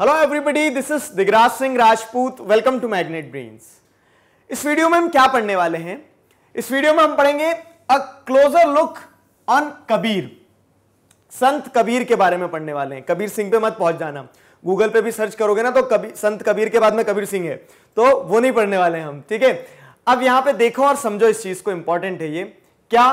hello everybody this is Digraj Singh Rajput welcome to Magnet Brains इस video में हम क्या पढ़ने वाले हैं इस वीडियो में हम पढ़ेंगे a closer look on Kabir संत कबीर के बारे में पढ़ने वाले हैं कबीर सिंह पे मत पहुंच जाना गूगल पे भी सर्च करोगे ना तो कभी, संत कबीर के बाद में कबीर सिंह है तो वो नहीं पढ़ने वाले हैं हम ठीक है अब यहां पे देखो और समझो इस चीज को इंपॉर्टेंट है ये क्या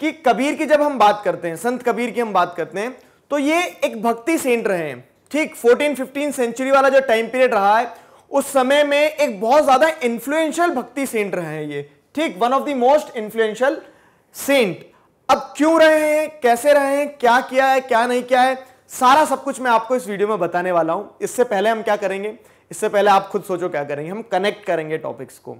कि कबीर की जब हम बात करते हैं संत कबीर की हम बात करते हैं तो ये एक भक्ति रहे है ठीक 14-15 सेंचुरी वाला जो टाइम पीरियड रहा है उस समय में एक बहुत ज्यादा इन्फ्लुएंशियल भक्ति सेंट रहे हैं ये ठीक one of the most influential saint अब क्यों रहे हैं कैसे रहे हैं क्या किया है क्या नहीं किया है सारा सब कुछ मैं आपको इस वीडियो में बताने वाला हूं इससे पहले हम क्या करेंगे इससे पहले आप खुद सोचो क्या करेंगे हम कनेक्ट करेंगे टॉपिक्स को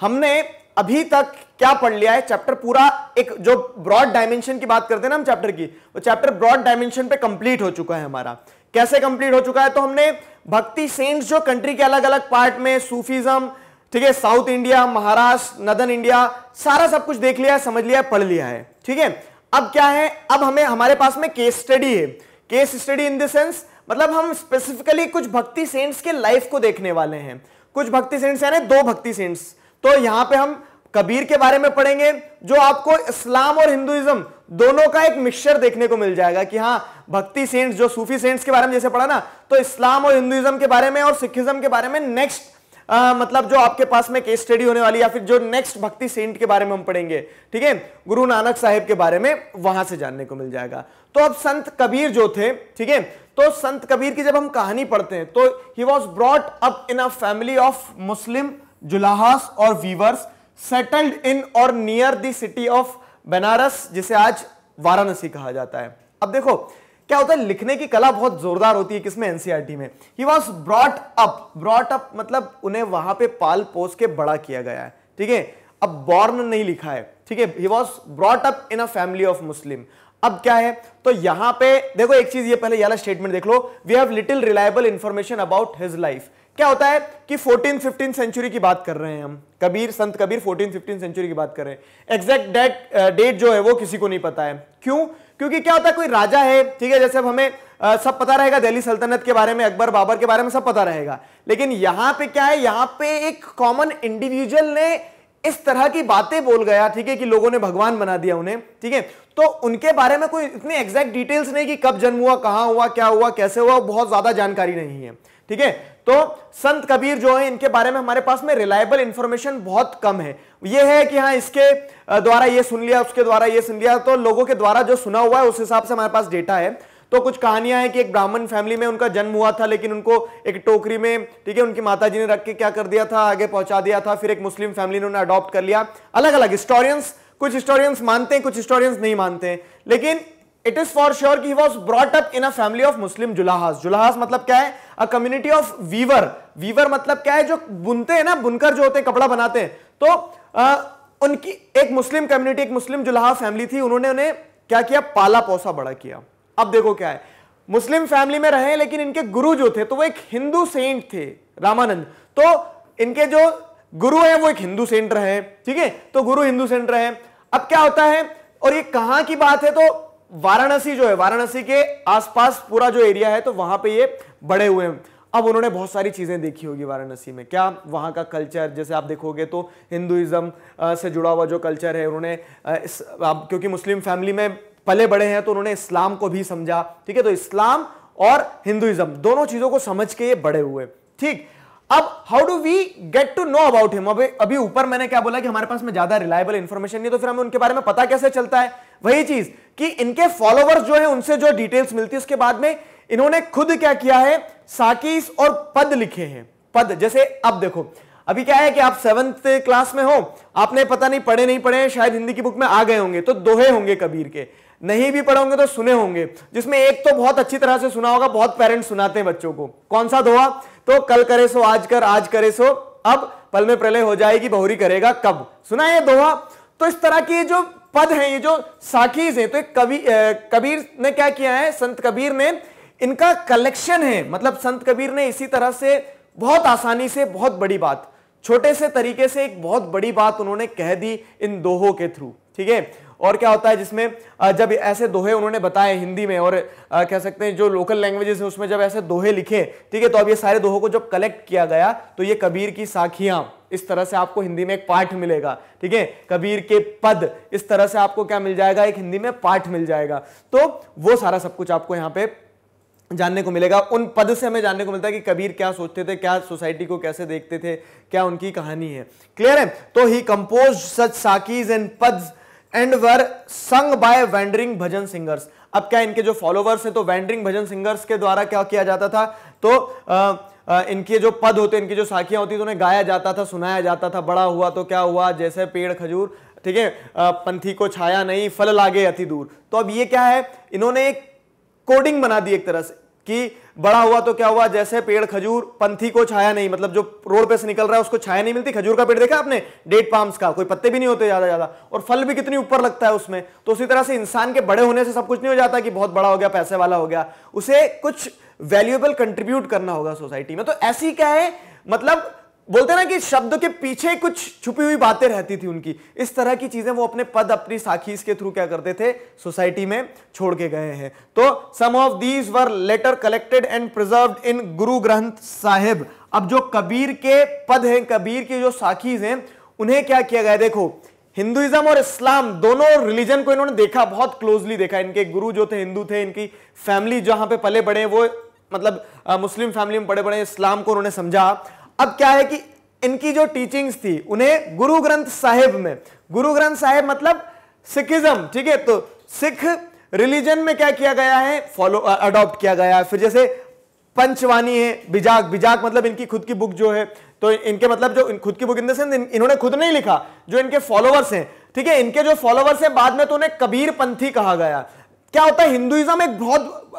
हमने अभी तक क्या पढ़ लिया है चैप्टर पूरा एक जो ब्रॉड डायमेंशन की बात करते हैं ना हम चैप्टर की वो चैप्टर ब्रॉड डायमेंशन पे कंप्लीट हो चुका है हमारा कैसे कंप्लीट हो चुका है तो हमने भक्ति सेंट्स जो कंट्री के अलग अलग पार्ट में सूफिज्म ठीक है south India Maharashtra northern India सारा सब कुछ देख लिया है समझ लिया है पढ़ लिया है ठीक है अब क्या है अब हमें हमारे पास में केस स्टडी है case study in the sense मतलब हम स्पेसिफिकली कुछ भक्ति सेंट्स के लाइफ को देखने वाले हैं कुछ भक्ति सेंट्स यानी दो भक्ति सेंट्स तो यहां पे हम कबीर के बारे में पढ़ेंगे जो आपको इस्लाम और हिंदुइज्म दोनों का एक मिक्सचर देखने को मिल जाएगा कि हाँ भक्ति सेंट्स जो सूफी सेंट्स के बारे में जैसे पढ़ा ना तो इस्लाम और हिंदुइज्म के बारे में और सिखिज्म के बारे में नेक्स्ट आ, मतलब जो आपके पास में केस स्टडी होने वाली या फिर जो नेक्स्ट भक्ति सेंट के बारे में हम पढ़ेंगे ठीक है गुरु नानक साहेब के बारे में वहां से जानने को मिल जाएगा तो अब संत कबीर जो थे ठीक है तो संत कबीर की जब हम कहानी पढ़ते हैं तो he was brought up in a family of Muslim जुलाहास और वीवर्स सेटल्ड इन और near the city of Banaras जिसे आज वाराणसी कहा जाता है अब देखो क्या होता है लिखने की कला बहुत जोरदार होती है किसमें एनसीआरटी e में he was brought up brought up मतलब उन्हें वहां पे पाल पोस के बड़ा किया गया है ठीक है अब बॉर्न नहीं लिखा है ठीक है he was brought up in a family of Muslim अब क्या है तो यहां पे देखो एक चीज ये पहले यहां स्टेटमेंट देख लो we have little reliable information about his life क्या होता है कि फोर्टीन फिफ्टीन सेंचुरी की बात कर रहे हैं हम कबीर संत कबीर फोर्टीन फिफ्टीन सेंचुरी की बात कर रहे हैं एग्जैक्ट डेट डेट जो है वो किसी को नहीं पता है क्यों क्योंकि क्या होता है कोई राजा है ठीक है जैसे अब हमें आ, uh, सब पता रहेगा दिल्ली सल्तनत के बारे में अकबर बाबर के बारे में सब पता रहेगा लेकिन यहां पे क्या है यहाँ पे एक कॉमन इंडिविजुअल ने इस तरह की बातें बोल गया ठीक है कि लोगों ने भगवान बना दिया उन्हें ठीक है तो उनके बारे में कोई इतने एग्जैक्ट डिटेल्स नहीं कि कब जन्म हुआ कहां हुआ क्या हुआ कैसे हुआ बहुत ज्यादा जानकारी नहीं है ठीक है तो संत कबीर जो है इनके बारे में हमारे पास में रिलायबल इंफॉर्मेशन बहुत कम है ये है कि हाँ इसके द्वारा ये सुन लिया उसके द्वारा ये सुन लिया तो लोगों के द्वारा जो सुना हुआ है उस हिसाब से हमारे पास डेटा है तो कुछ कहानियां हैं कि एक ब्राह्मण फैमिली में उनका जन्म हुआ था लेकिन उनको एक टोकरी में ठीक है उनकी माताजी ने रख के क्या कर दिया था आगे पहुंचा दिया था फिर एक मुस्लिम फैमिली ने उन्हें अडॉप्ट कर लिया अलग अलग हिस्टोरियंस कुछ हिस्टोरियंस मानते हैं कुछ हिस्टोरियंस नहीं मानते हैं लेकिन इट इज फॉर श्योर की was brought up in a family of Muslim जुलाहास जुलाहास मतलब क्या है a community of weaver weaver मतलब क्या है जो बुनते हैं ना बुनकर जो होते हैं कपड़ा बनाते हैं तो आ, उनकी एक मुस्लिम कम्युनिटी एक मुस्लिम जुलाहा फैमिली थी उन्होंने उन्हें क्या किया पाला पोसा बड़ा किया अब देखो क्या है मुस्लिम फैमिली में रहे लेकिन इनके गुरु जो थे तो वो एक हिंदू सेंट थे रामानंद तो इनके जो गुरु हैं वो एक हिंदू सेंट रहे ठीक है तो गुरु हिंदू सेंट रहे अब क्या होता है और ये कहां की बात है तो वाराणसी जो है वाराणसी के आसपास पूरा जो एरिया है तो वहां पे ये बड़े हुए हैं अब उन्होंने बहुत सारी चीज़ें देखी होगी वाराणसी में क्या वहां का कल्चर जैसे आप देखोगे तो हिंदुइज्म से जुड़ा हुआ जो कल्चर है उन्होंने क्योंकि मुस्लिम फैमिली में पले बड़े हैं तो उन्होंने इस्लाम को भी समझा ठीक है तो इस्लाम और हिंदुइज्म दोनों चीज़ों को समझ के ये बड़े हुए ठीक अब how do we get to know about him अभी अभी ऊपर मैंने क्या बोला कि हमारे पास में ज्यादा रिलायबल इंफॉर्मेशन नहीं तो फिर हमें उनके बारे में पता कैसे चलता है वही चीज कि इनके फॉलोवर्स जो है उनसे जो डिटेल्स मिलती है उसके बाद में इन्होंने खुद क्या किया है साकिस और पद लिखे हैं पद जैसे अब देखो अभी क्या है कि आप सेवंथ क्लास में हो आपने पता नहीं पढ़े नहीं पढ़े शायद हिंदी की बुक में आ गए होंगे तो दोहे होंगे कबीर के नहीं भी पढ़ोगे तो सुने होंगे जिसमें एक तो बहुत अच्छी तरह से सुना होगा बहुत पेरेंट्स सुनाते हैं बच्चों को कौन सा दोहा तो कल करे सो आज कर आज करे सो अब पल में प्रलय हो जाएगी बहुरी करेगा कब सुना ये दोहा तो इस तरह की जो पद हैं ये जो साखीज हैं तो एक कवि कबीर ने क्या किया है संत कबीर ने इनका कलेक्शन है मतलब संत कबीर ने इसी तरह से बहुत आसानी से बहुत बड़ी बात छोटे से तरीके से एक बहुत बड़ी बात उन्होंने कह दी इन दोहों के थ्रू ठीक है और क्या होता है जिसमें जब ऐसे दोहे उन्होंने बताए हिंदी में और कह सकते हैं जो लोकल लैंग्वेजेस हैं उसमें जब ऐसे दोहे लिखे ठीक है तो अब ये सारे दोहों को जब कलेक्ट किया गया तो ये कबीर की साखियां इस तरह से आपको हिंदी में एक पाठ मिलेगा ठीक है कबीर के पद इस तरह से आपको क्या मिल जाएगा एक हिंदी में पाठ मिल जाएगा तो वो सारा सब कुछ आपको यहाँ पे जानने को मिलेगा उन पद से हमें जानने को मिलता है कि कबीर क्या सोचते थे क्या सोसाइटी को कैसे देखते थे क्या उनकी कहानी है क्लियर है तो ही कंपोज सच साकीज एंड पद्स and were sung by wandering bhajan singers अब क्या इनके जो फॉलोवर्स हैं तो वेंडरिंग भजन सिंगर्स के द्वारा क्या किया जाता था तो आ, आ, इनके जो पद होते इनकी जो साखियां होती तो उन्हें गाया जाता था सुनाया जाता था बड़ा हुआ तो क्या हुआ जैसे पेड़ खजूर ठीक है पंथी को छाया नहीं फल लागे अति दूर तो अब ये क्या है इन्होंने एक कोडिंग बना दी एक तरह से कि बड़ा हुआ तो क्या हुआ जैसे पेड़ खजूर पंथी को छाया नहीं मतलब जो रोड पे से निकल रहा है उसको छाया नहीं मिलती खजूर का पेड़ देखा आपने डेट पाम्स का कोई पत्ते भी नहीं होते ज्यादा ज्यादा और फल भी कितनी ऊपर लगता है उसमें तो उसी तरह से इंसान के बड़े होने से सब कुछ नहीं हो जाता कि बहुत बड़ा हो गया पैसे वाला हो गया उसे कुछ वैल्यूएबल कंट्रीब्यूट करना होगा सोसाइटी में तो ऐसी क्या है मतलब बोलते ना कि शब्द के पीछे कुछ छुपी हुई बातें रहती थी उनकी इस तरह की चीजें वो अपने पद अपनी साखीज के थ्रू क्या करते थे सोसाइटी में छोड़ के गए हैं तो some of these were later collected and preserve in Guru Granth Sahib अब जो कबीर के पद हैं कबीर के जो साखीज हैं उन्हें क्या किया गया देखो हिंदुइज्म और इस्लाम दोनों रिलीजन को इन्होंने देखा बहुत क्लोजली देखा इनके गुरु जो थे हिंदू थे इनकी फैमिली जहां पे पले बड़े वो मतलब मुस्लिम फैमिली में बड़े बड़े इस्लाम को उन्होंने समझा अब क्या है कि इनकी जो टीचिंग्स थी उन्हें गुरु ग्रंथ साहिब में गुरु ग्रंथ साहिब मतलब सिखिज्म ठीक है तो सिख रिलीजन में क्या किया गया है फॉलो अडॉप्ट किया गया है फिर जैसे पंचवानी है बिजाक बिजाक मतलब इनकी खुद की बुक जो है तो इनके मतलब जो खुद की बुक इन देंस इन्होंने खुद नहीं लिखा जो इनके फॉलोअर्स हैं ठीक है इनके जो फॉलोवर्स हैं बाद में तो उन्हें कबीर पंथी कहा गया क्या होता है हिंदुइज्म एक बहुत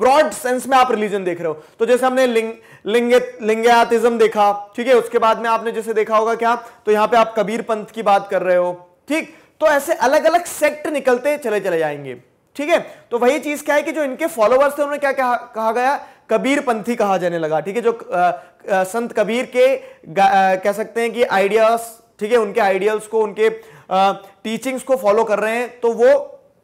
ब्रॉड सेंस में आप रिलीजन देख रहे हो तो जैसे हमने लिंग लिंगे लिंगयातिज्म देखा ठीक है उसके बाद में आपने जैसे देखा होगा क्या तो यहां पे आप कबीर पंथ की बात कर रहे हो ठीक तो ऐसे अलग अलग सेक्ट निकलते चले चले जाएंगे ठीक है तो वही चीज क्या है कि जो इनके फॉलोअर्स थे उन्होंने क्या कहा, कहा गया कबीर पंथी कहा जाने लगा ठीक है जो आ, आ, संत कबीर के आ, कह सकते हैं कि आइडियाज ठीक है उनके आइडियल्स को उनके टीचिंग्स को फॉलो कर रहे हैं तो वो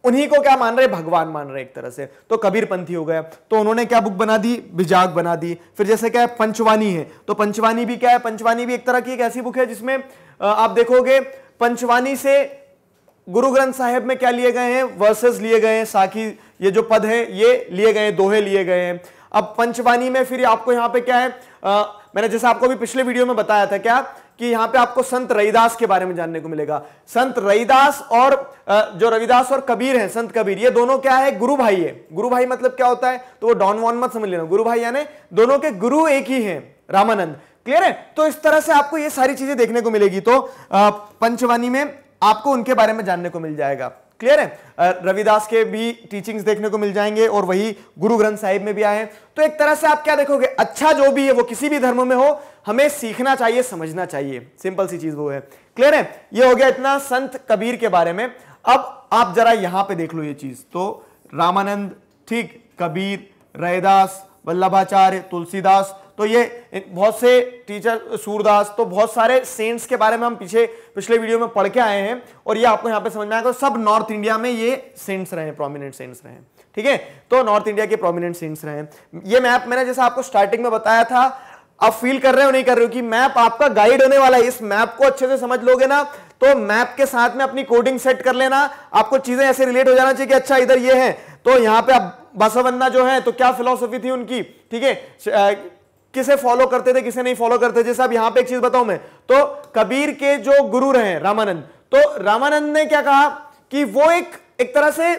उन्हीं को क्या मान रहे भगवान मान रहे एक तरह से तो कबीरपंथी हो गया तो उन्होंने क्या बुक बना दी बिजाग बना दी फिर जैसे क्या है पंचवानी है तो पंचवानी भी क्या है पंचवानी भी एक तरह की एक ऐसी बुक है जिसमें आप देखोगे पंचवानी से गुरु ग्रंथ साहिब में क्या लिए गए हैं वर्सेस लिए गए हैं साखी ये जो पद है ये लिए गए हैं दोहे लिए गए हैं अब पंचवानी में फिर आपको यहां पे क्या है आ, मैंने जैसे आपको भी पिछले वीडियो में बताया था क्या कि यहां पे आपको संत रविदास के बारे में जानने को मिलेगा संत रविदास और जो रविदास और कबीर हैं संत कबीर ये दोनों क्या है गुरु भाई है गुरु भाई मतलब क्या होता है तो वो डॉन वॉन मत समझ लेना गुरु भाई यानी दोनों के गुरु एक ही हैं रामानंद क्लियर है तो इस तरह से आपको ये सारी चीजें देखने को मिलेगी तो पंचवाणी में आपको उनके बारे में जानने को मिल जाएगा क्लियर है रविदास के भी टीचिंग्स देखने को मिल जाएंगे और वही गुरु ग्रंथ साहिब में भी आए हैं तो एक तरह से आप क्या देखोगे अच्छा जो भी है वो किसी भी धर्म में हो हमें सीखना चाहिए समझना चाहिए सिंपल सी चीज वो है क्लियर है ये हो गया इतना संत कबीर के बारे में अब आप जरा यहां पे देख लो ये चीज तो रामानंद ठीक कबीर रैदास वल्लभाचार्य तुलसीदास तो ये बहुत से टीचर सूरदास तो बहुत सारे सेंट्स के बारे में हम पीछे पिछले वीडियो में पढ़ के आए हैं और ये आपको यहाँ पे समझ में आएगा सब नॉर्थ इंडिया में ये सेंट्स रहे प्रोमिनेंट सेंट्स रहे ठीक है तो नॉर्थ इंडिया के प्रोमिनेंट सेंट्स रहे ये मैप मैंने जैसा आपको स्टार्टिंग में बताया था आप फील कर रहे हो नहीं कर रहे हो कि मैप आपका गाइड होने वाला है इस मैप को अच्छे से समझ लोगे ना तो मैप के साथ में अपनी कोडिंग सेट कर लेना आपको चीजें ऐसे रिलेट हो जाना चाहिए कि अच्छा इधर ये है तो यहाँ पे आप बसवन्ना जो है तो क्या फिलोसफी थी उनकी ठीक है किसे फॉलो करते थे किसे नहीं फॉलो करते जैसे अब यहां पे एक चीज बताऊं मैं तो कबीर के जो गुरु रहे रामानंद तो रामानंद ने क्या कहा कि वो एक एक तरह से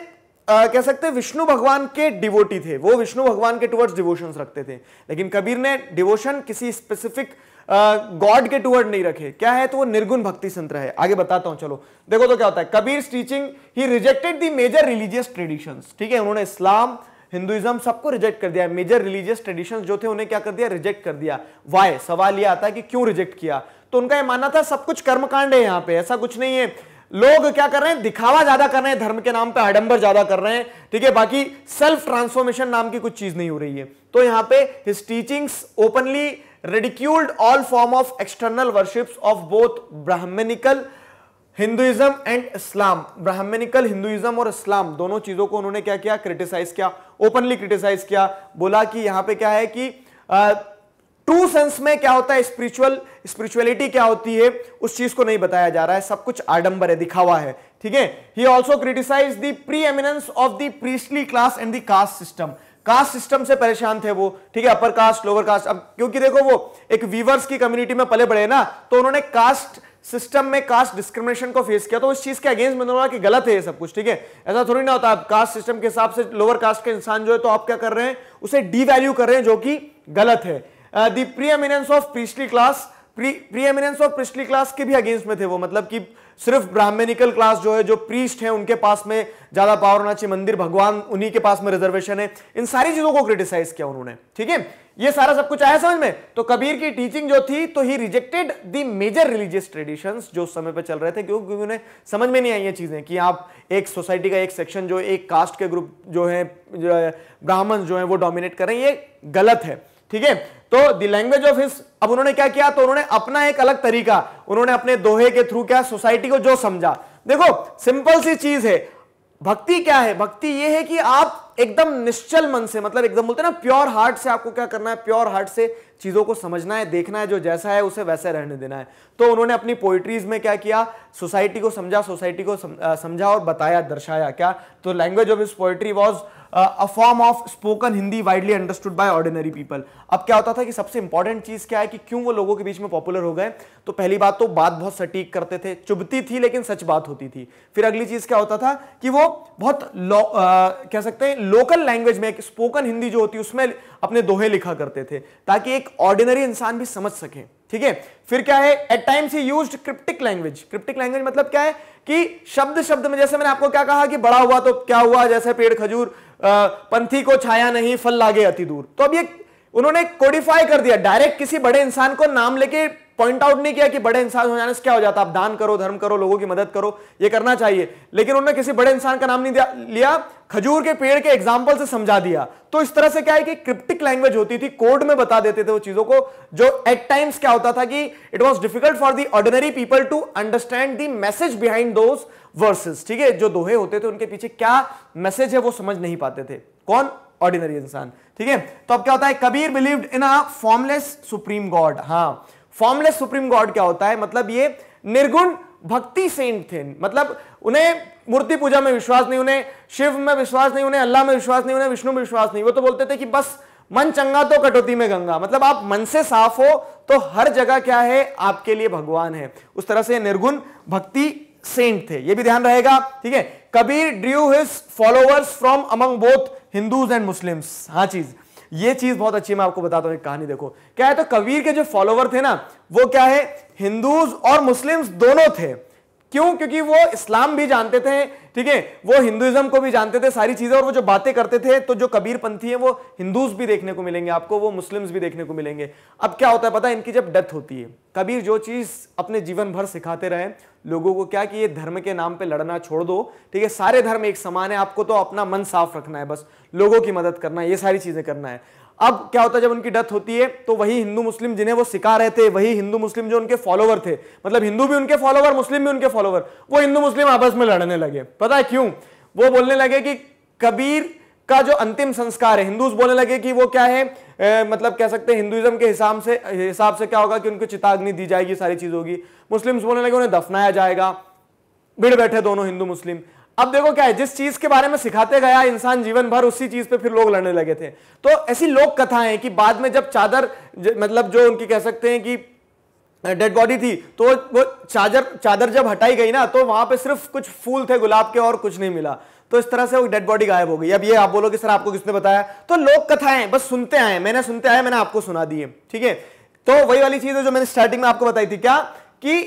आ, कह सकते विष्णु भगवान के डिवोटी थे वो विष्णु भगवान के टुवर्ड्स डिवोशन रखते थे लेकिन कबीर ने डिवोशन किसी स्पेसिफिक गॉड के टुवर्ड नहीं रखे क्या है तो वो निर्गुण भक्ति संत है आगे बताता हूं चलो देखो तो क्या होता है Kabir teaching he rejected the major religious traditions ठीक है उन्होंने इस्लाम हिंदुइज्म सबको रिजेक्ट कर दिया मेजर रिलीजियस ट्रेडिशन जो थे उन्हें क्या कर दिया रिजेक्ट कर दिया वाई सवाल यह आता है कि क्यों रिजेक्ट किया तो उनका यह मानना था सब कुछ कर्मकांड है यहां पर ऐसा कुछ नहीं है लोग क्या कर रहे हैं दिखावा ज्यादा कर रहे हैं धर्म के नाम पे आडंबर ज्यादा कर रहे हैं ठीक है बाकी सेल्फ ट्रांसफॉर्मेशन नाम की कुछ चीज नहीं हो रही है तो यहां पे his teachings openly ridiculed all form of external worships of both Brahmanical Hinduism and Islam Brahmanical Hinduism और इस्लाम दोनों चीजों को उन्होंने क्या किया क्रिटिसाइज किया ओपनली क्रिटिसाइज किया बोला कि यहां पे क्या है कि ट्रू सेंस में क्या होता है स्पिरिचुअल स्पिरिचुअलिटी क्या होती है उस चीज को नहीं बताया जा रहा है सब कुछ आडंबर है दिखावा है ठीक है he also criticise the preeminence of the priestly class and the caste system caste system से परेशान थे वो ठीक है अपर कास्ट लोअर कास्ट अब क्योंकि देखो वो एक वीवर्स की कम्युनिटी में पले बड़े ना तो उन्होंने कास्ट सिस्टम में कास्ट डिस्क्रिमिनेशन को फेस किया तो उस चीज के अगेंस्ट मैंने बोला कि गलत है ये सब कुछ ठीक है ऐसा थोड़ी ना होता आप कास्ट सिस्टम के हिसाब से लोअर कास्ट का इंसान जो है तो आप क्या कर रहे हैं उसे डीवैल्यू कर रहे हैं जो कि गलत है दी प्रीएमिनेंस ऑफ पिछली क्लास प्रीएमिनेंस ऑफ पिछली क्लास के भी अगेंस्ट में थे वो मतलब कि सिर्फ ब्राह्मणिकल क्लास जो है जो प्रीस्ट है उनके पास में ज्यादा पावर होना चाहिए मंदिर भगवान उन्हीं के पास में रिजर्वेशन है इन सारी चीजों को क्रिटिसाइज किया उन्होंने ठीक है ये सारा सब कुछ आया समझ में तो कबीर की टीचिंग जो थी तो he rejected the major religious traditions जो समय पर चल रहे थे क्योंकि उन्हें समझ में नहीं आई ये चीज़ें कि आप एक सोसाइटी का एक सेक्शन जो एक कास्ट के ग्रुप जो है ब्राह्मण जो है वो डोमिनेट करें ये गलत है ठीक है तो द लैंग्वेज ऑफ हिस अब उन्होंने क्या किया तो उन्होंने अपना एक अलग तरीका उन्होंने अपने दोहे के थ्रू क्या सोसाइटी को जो समझा देखो सिंपल सी चीज है भक्ति क्या है भक्ति ये है कि आप एकदम निश्चल मन से मतलब एकदम बोलते हैं ना प्योर हार्ट से आपको क्या करना है प्योर हार्ट से चीज़ों को समझना है देखना है जो जैसा है उसे वैसे रहने देना है तो उन्होंने अपनी पोइट्रीज में क्या किया सोसाइटी को समझा सोसाइटी को समझा और बताया दर्शाया क्या तो लैंग्वेज ऑफ इस poetry was a form of spoken Hindi widely understood by ordinary people अब क्या होता था कि सबसे इंपॉर्टेंट चीज़ क्या है कि क्यों वो लोगों के बीच में पॉपुलर हो गए तो पहली बात तो बात बहुत सटीक करते थे चुभती थी लेकिन सच बात होती थी फिर अगली चीज़ क्या होता था कि वो बहुत आ, कह सकते हैं लोकल लैंग्वेज में एक स्पोकन हिंदी जो होती है उसमें अपने दोहे लिखा करते थे ताकि एक ऑर्डिनरी इंसान भी समझ सके ठीक है फिर क्या है at times he use cryptic language cryptic language मतलब क्या है कि शब्द शब्द में जैसे मैंने आपको क्या कहा कि बड़ा हुआ तो क्या हुआ जैसे पेड़ खजूर पंथी को छाया नहीं फल लागे अति दूर तो अब ये उन्होंने कोडिफाई कर दिया डायरेक्ट किसी बड़े इंसान को नाम लेके पॉइंट आउट नहीं किया कि बड़े इंसान हो जाने से क्या हो जाता आप दान करो धर्म करो लोगों की मदद करो ये करना चाहिए लेकिन उन्होंने किसी बड़े इंसान का नाम नहीं दिया लिया खजूर के पेड़ के एग्जाम्पल से समझा दिया तो इस तरह से क्या है कि क्रिप्टिक लैंग्वेज होती थी कोड में बता देते थे वो चीजों को जो एट टाइम्स क्या होता था कि it was difficult for the ordinary people to understand the message behind those verses ठीक है जो दोहे होते थे उनके पीछे क्या मैसेज है वो समझ नहीं पाते थे कौन ऑर्डिनरी इंसान ठीक है तो अब क्या होता है Kabir believed in a formless supreme God हाँ फॉर्मलेस सुप्रीम गॉड क्या होता है मतलब ये निर्गुण भक्ति सेंट थे मतलब उन्हें मूर्ति पूजा में विश्वास नहीं उन्हें शिव में विश्वास नहीं उन्हें अल्लाह में विश्वास नहीं उन्हें विष्णु में विश्वास नहीं वो तो बोलते थे कि बस मन चंगा तो कटौती में गंगा मतलब आप मन से साफ हो तो हर जगह क्या है आपके लिए भगवान है उस तरह से निर्गुण भक्ति सेंट थे ये भी ध्यान रहेगा ठीक है Kabir drew his followers from among both Hindus and Muslims हाँ चीज ये चीज बहुत अच्छी मैं आपको बताता हूँ एक कहानी देखो क्या है तो कबीर के जो फॉलोवर थे ना वो क्या है हिंदूज और मुस्लिम्स दोनों थे क्यों क्योंकि वो इस्लाम भी जानते थे ठीक है वो हिंदुइज्म को भी जानते थे सारी चीजें और वो जो बातें करते थे तो जो कबीर पंथी है वो हिंदूज भी देखने को मिलेंगे आपको वो मुस्लिम्स भी देखने को मिलेंगे अब क्या होता है पता है इनकी जब डेथ होती है कबीर जो चीज अपने जीवन भर सिखाते रहे लोगों को क्या कि ये धर्म के नाम पे लड़ना छोड़ दो ठीक है सारे धर्म एक समान है आपको तो अपना मन साफ रखना है बस लोगों की मदद करना है ये सारी चीजें करना है अब क्या होता है जब उनकी डेथ होती है तो वही हिंदू मुस्लिम जिन्हें वो सिखा रहे थे वही हिंदू मुस्लिम जो उनके फॉलोवर थे मतलब हिंदू भी उनके फॉलोवर मुस्लिम भी उनके फॉलोवर वो हिंदू मुस्लिम आपस में लड़ने लगे पता है क्यों वो बोलने लगे कि कबीर का जो अंतिम संस्कार है हिंदूज बोलने लगे कि वो क्या है ए, मतलब कह सकते हैं हिंदुइज्म के हिसाब से हिसाब से क्या होगा कि उनको चिताग्नि दी जाएगी सारी चीज होगी मुस्लिम्स बोलने लगे उन्हें दफनाया जाएगा भिड़ बैठे दोनों हिंदू मुस्लिम अब देखो क्या है जिस चीज के बारे में सिखाते गया इंसान जीवन भर उसी चीज पे फिर लोग लड़ने लगे थे तो ऐसी लोक कथा है कि बाद में जब चादर ज, मतलब जो उनकी कह सकते हैं कि डेड बॉडी थी तो वो चादर चादर जब हटाई गई ना तो वहां पे सिर्फ कुछ फूल थे गुलाब के और कुछ नहीं मिला तो इस तरह से वो डेड बॉडी गायब हो गई अब ये आप बोलोगे सर आपको किसने बताया तो लोक कथाएं बस सुनते आए मैंने सुनते आए मैंने आपको सुना दिए ठीक है तो वही वाली चीज है जो मैंने स्टार्टिंग में आपको बताई थी क्या कि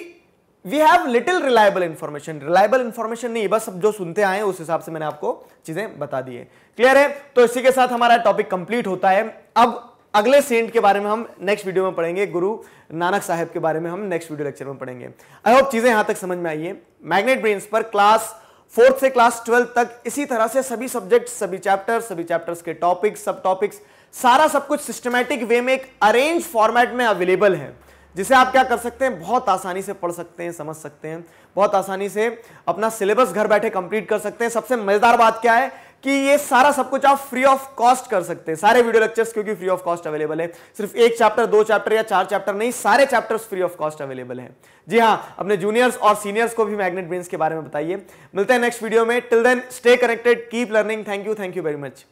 we have little reliable information reliable information नहीं बस जो सुनते आए उस हिसाब से मैंने आपको चीजें बता दी है क्लियर है तो इसी के साथ हमारा टॉपिक कंप्लीट होता है अब अगले सेंट के बारे में हम नेक्स्ट वीडियो में पढ़ेंगे गुरु नानक साहब के बारे में हम नेक्स्ट वीडियो लेक्चर में पढ़ेंगे आई होप चीजें यहां तक समझ में आई है मैग्नेट ब्रेन्स पर क्लास फोर्थ से क्लास ट्वेल्थ तक इसी तरह से सभी सब्जेक्ट सभी चैप्टर सभी चैप्टर्स के टॉपिक्स सब टॉपिक्स सारा सब कुछ सिस्टमैटिक वे में एक अरेंज फॉर्मेट में अवेलेबल है जिसे आप क्या कर सकते हैं बहुत आसानी से पढ़ सकते हैं समझ सकते हैं बहुत आसानी से अपना सिलेबस घर बैठे कंप्लीट कर सकते हैं सबसे मजेदार बात क्या है कि ये सारा सब कुछ आप फ्री ऑफ कॉस्ट कर सकते हैं सारे वीडियो लेक्चर्स क्योंकि फ्री ऑफ कॉस्ट अवेलेबल है सिर्फ एक चैप्टर दो चैप्टर या चार चैप्टर नहीं सारे chapters free of cost available है जी हां अपने जूनियर्स और सीनियर्स को भी मैग्नेट ब्रेन्स के बारे में बताइए मिलते हैं नेक्स्ट वीडियो में till then stay connected keep learning thank you thank you very much